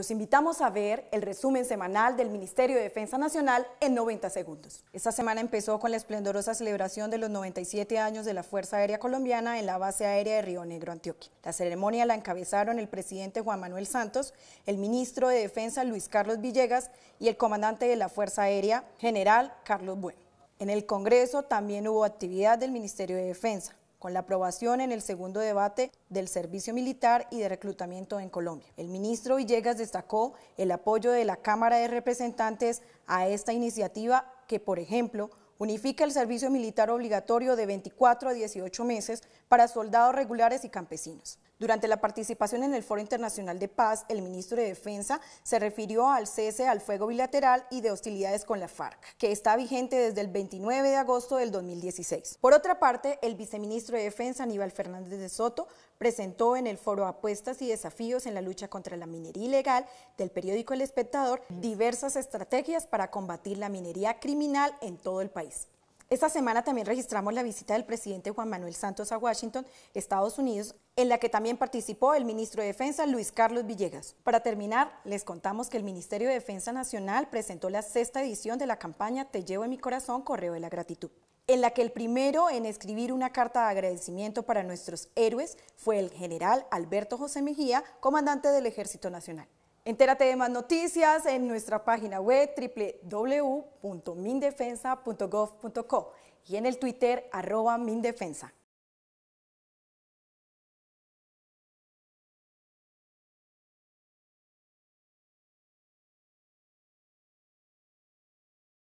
Los invitamos a ver el resumen semanal del Ministerio de Defensa Nacional en 90 segundos. Esta semana empezó con la esplendorosa celebración de los 97 años de la Fuerza Aérea Colombiana en la base aérea de Río Negro, Antioquia. La ceremonia la encabezaron el presidente Juan Manuel Santos, el ministro de Defensa Luis Carlos Villegas y el comandante de la Fuerza Aérea, general Carlos Bueno. En el Congreso también hubo actividad del Ministerio de Defensa con la aprobación en el segundo debate del servicio militar y de reclutamiento en Colombia. El ministro Villegas destacó el apoyo de la Cámara de Representantes a esta iniciativa que, por ejemplo, unifica el servicio militar obligatorio de 24 a 18 meses para soldados regulares y campesinos. Durante la participación en el Foro Internacional de Paz, el ministro de Defensa se refirió al cese al fuego bilateral y de hostilidades con la FARC, que está vigente desde el 29 de agosto del 2016. Por otra parte, el viceministro de Defensa, Aníbal Fernández de Soto, presentó en el foro Apuestas y Desafíos en la lucha contra la minería ilegal del periódico El Espectador diversas estrategias para combatir la minería criminal en todo el país. Esta semana también registramos la visita del presidente Juan Manuel Santos a Washington, Estados Unidos, en la que también participó el ministro de Defensa Luis Carlos Villegas. Para terminar, les contamos que el Ministerio de Defensa Nacional presentó la sexta edición de la campaña Te llevo en mi corazón, Correo de la Gratitud, en la que el primero en escribir una carta de agradecimiento para nuestros héroes fue el general Alberto José Mejía, comandante del Ejército Nacional. Entérate de más noticias en nuestra página web www.mindefensa.gov.co y en el Twitter arroba Mindefensa.